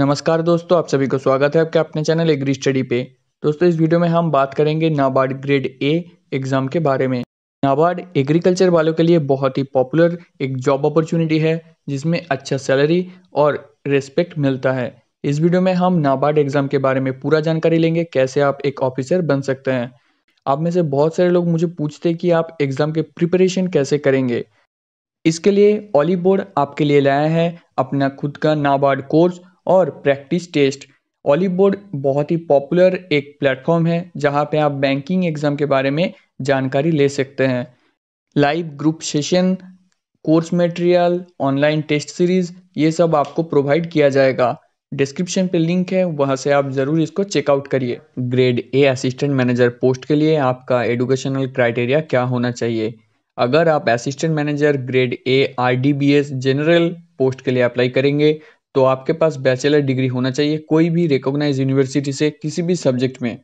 नमस्कार दोस्तों आप सभी को स्वागत है आपके अपने चैनल एग्री स्टडी पे दोस्तों इस वीडियो में हम बात करेंगे नाबार्ड ग्रेड ए एग्ज़ाम के बारे में नाबार्ड एग्रीकल्चर वालों के लिए बहुत ही पॉपुलर एक जॉब अपॉर्चुनिटी है जिसमें अच्छा सैलरी और रिस्पेक्ट मिलता है इस वीडियो में हम नाबार्ड एग्ज़ाम के बारे में पूरा जानकारी लेंगे कैसे आप एक ऑफिसर बन सकते हैं आप में से बहुत सारे लोग मुझे पूछते हैं कि आप एग्ज़ाम के प्रिपरेशन कैसे करेंगे इसके लिए ऑली बोर्ड आपके लिए लाया है अपना खुद का नाबार्ड कोर्स और प्रैक्टिस टेस्ट ऑलिव बोर्ड बहुत ही पॉपुलर एक प्लेटफॉर्म है जहाँ पे आप बैंकिंग एग्ज़ाम के बारे में जानकारी ले सकते हैं live group session course material online test series ये सब आपको प्रोवाइड किया जाएगा डिस्क्रिप्शन पे लिंक है वहाँ से आप ज़रूर इसको चेकआउट करिए grade A assistant manager post के लिए आपका एडुकेशनल क्राइटेरिया क्या होना चाहिए अगर आप assistant manager grade A R D B S general post के लिए अप्लाई करेंगे तो आपके पास बैचलर डिग्री होना चाहिए कोई भी रिकोगनाइज यूनिवर्सिटी से किसी भी सब्जेक्ट में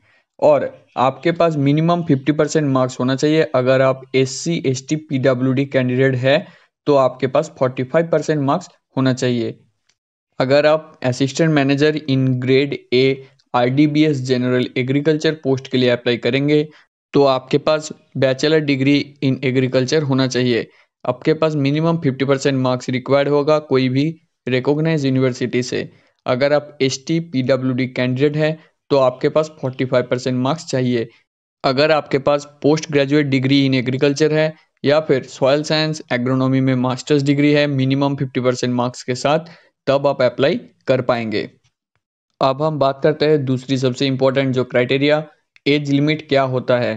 और आपके पास मिनिमम 50 परसेंट मार्क्स होना चाहिए अगर आप S C S T P W D candidate है तो आपके पास 45 परसेंट मार्क्स होना चाहिए अगर आप assistant manager in grade A R D B S general agriculture post के लिए अप्लाई करेंगे तो आपके पास बैचलर डिग्री इन एग्रीकल्चर होना चाहिए आपके पास मिनिमम 50 परसेंट मार्क्स रिक्वायर्ड होगा कोई भी रिकोगनाइज यूनिवर्सिटी से अगर आप S T P W D candidate हैं तो आपके पास 45 परसेंट मार्क्स चाहिए अगर आपके पास post graduate degree in agriculture है या फिर सॉयल साइंस एग्रोनॉमी में मास्टर्स डिग्री है मिनिमम 50 परसेंट मार्क्स के साथ तब आप अप्लाई कर पाएंगे अब हम बात करते हैं दूसरी सबसे इंपॉर्टेंट जो क्राइटेरिया एज लिमिट क्या होता है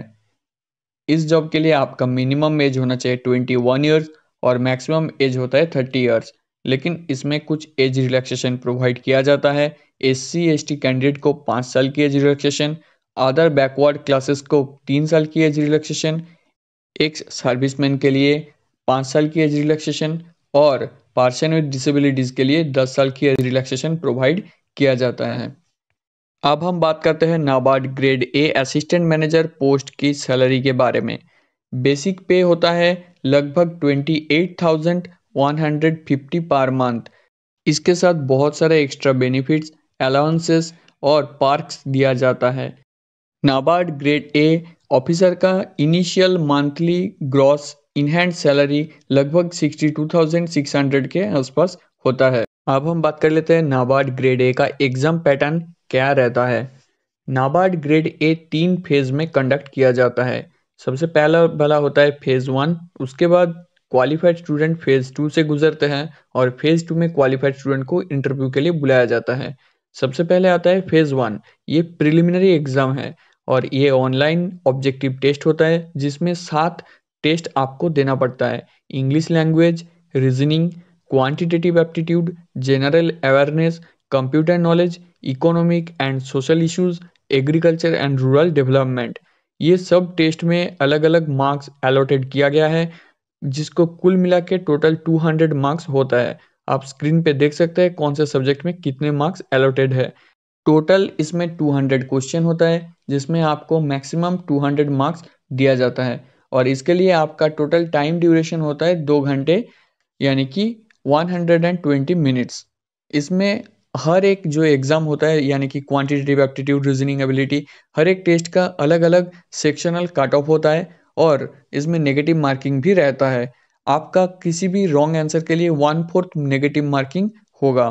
इस जॉब के लिए आपका मिनिमम एज होना चाहिए ट्वेंटी वन ईयर्स और मैक्सिमम एज होता है थर्टी ईयर्स लेकिन इसमें कुछ एज रिलैक्सेशन प्रोवाइड किया जाता है S C S T candidate को पाँच साल की age relaxation other backward classes को तीन साल की एज रिलैक्सेशन एक सर्विसमैन के लिए पाँच साल की एज रिलैक्सेशन और पार्सन विद डिसेबिलिटीज़ के लिए दस साल की एज रिलैक्सेशन प्रोवाइड किया जाता है अब हम बात करते हैं NABARD grade A assistant manager post की सैलरी के बारे में बेसिक पे होता है लगभग twenty eight thousand 150 per month इसके साथ बहुत सारे एक्स्ट्रा बेनिफिट्स अलाउंसेस और पार्क्स दिया जाता है नाबार्ड ग्रेड ए ऑफिसर का initial monthly gross in hand salary लगभग 62,600 के आसपास होता है अब हम बात कर लेते हैं नाबार्ड ग्रेड ए का एग्जाम पैटर्न क्या रहता है नाबार्ड ग्रेड ए तीन फेज में कंडक्ट किया जाता है सबसे पहला भला होता है फेज वन उसके बाद क्वालिफाइड स्टूडेंट फेज़ टू से गुजरते हैं और फेज़ टू में क्वालिफाइड स्टूडेंट को इंटरव्यू के लिए बुलाया जाता है सबसे पहले आता है फेज़ वन ये प्रिलिमिनरी एग्ज़ाम है और ये ऑनलाइन ऑब्जेक्टिव टेस्ट होता है जिसमें सात टेस्ट आपको देना पड़ता है English language reasoning quantitative aptitude general awareness computer knowledge economic and social issues agriculture and rural development ये सब टेस्ट में अलग अलग मार्क्स एलोटेड किया गया है जिसको कुल मिला के टोटल 200 मार्क्स होता है आप स्क्रीन पे देख सकते हैं कौन से सब्जेक्ट में कितने मार्क्स एलोटेड है टोटल इसमें 200 क्वेश्चन होता है जिसमें आपको मैक्सिमम 200 मार्क्स दिया जाता है और इसके लिए आपका टोटल टाइम ड्यूरेशन होता है दो घंटे यानी कि 120 मिनट्स इसमें हर एक जो एग्ज़ाम होता है यानी कि क्वांटिटेटिव एप्टीट्यूड रीजनिंग एबिलिटी हर एक टेस्ट का अलग अलग सेक्शनल कट ऑफ होता है और इसमें नेगेटिव मार्किंग भी रहता है आपका किसी भी रॉन्ग आंसर के लिए वन फोर्थ नेगेटिव मार्किंग होगा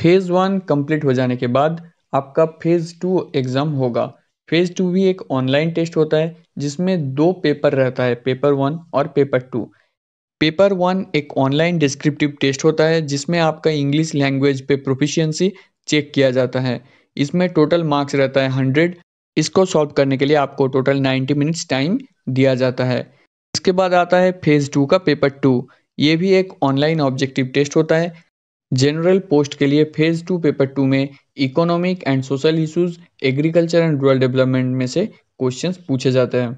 फेज़ वन कंप्लीट हो जाने के बाद आपका फेज़ टू एग्ज़ाम होगा फेज़ टू भी एक ऑनलाइन टेस्ट होता है जिसमें दो पेपर रहता है पेपर वन और पेपर टू पेपर वन एक ऑनलाइन डिस्क्रिप्टिव टेस्ट होता है जिसमें आपका इंग्लिश लैंग्वेज पे प्रोफिशियंसी चेक किया जाता है इसमें टोटल मार्क्स रहता है हंड्रेड इसको सॉल्व करने के लिए आपको टोटल 90 मिनट्स टाइम दिया जाता है इसके बाद आता है फेज़ टू का पेपर टू ये भी एक ऑनलाइन ऑब्जेक्टिव टेस्ट होता है जनरल पोस्ट के लिए फेज़ टू पेपर टू में economic and social issues agriculture and rural development में से क्वेश्चंस पूछे जाते हैं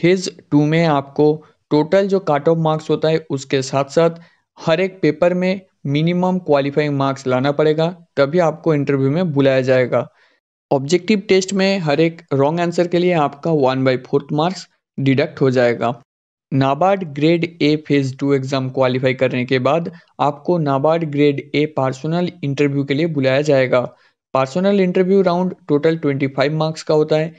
फेज़ टू में आपको टोटल जो काट ऑफ मार्क्स होता है उसके साथ साथ हर एक पेपर में मिनिमम क्वालिफाइंग मार्क्स लाना पड़ेगा तभी आपको इंटरव्यू में बुलाया जाएगा ऑब्जेक्टिव टेस्ट में हर एक रॉन्ग आंसर के लिए आपका one by fourth marks deduct हो जाएगा NABARD grade A phase two exam qualify करने के बाद आपको NABARD grade A personal interview के लिए बुलाया जाएगा personal interview round total 25 marks का होता है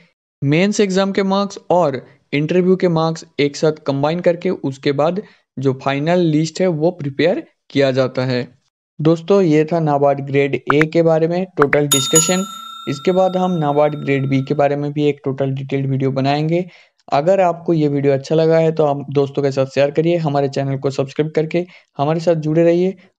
मेंस एग्ज़ाम के मार्क्स और इंटरव्यू के मार्क्स एक साथ कंबाइन करके उसके बाद जो फाइनल लिस्ट है वो प्रिपेयर किया जाता है दोस्तों ये था नाबार्ड ग्रेड ए के बारे में टोटल डिस्कशन इसके बाद हम नाबार्ड ग्रेड बी के बारे में भी एक टोटल डिटेल्ड वीडियो बनाएंगे अगर आपको ये वीडियो अच्छा लगा है तो आप दोस्तों के साथ शेयर करिए हमारे चैनल को सब्सक्राइब करके हमारे साथ जुड़े रहिए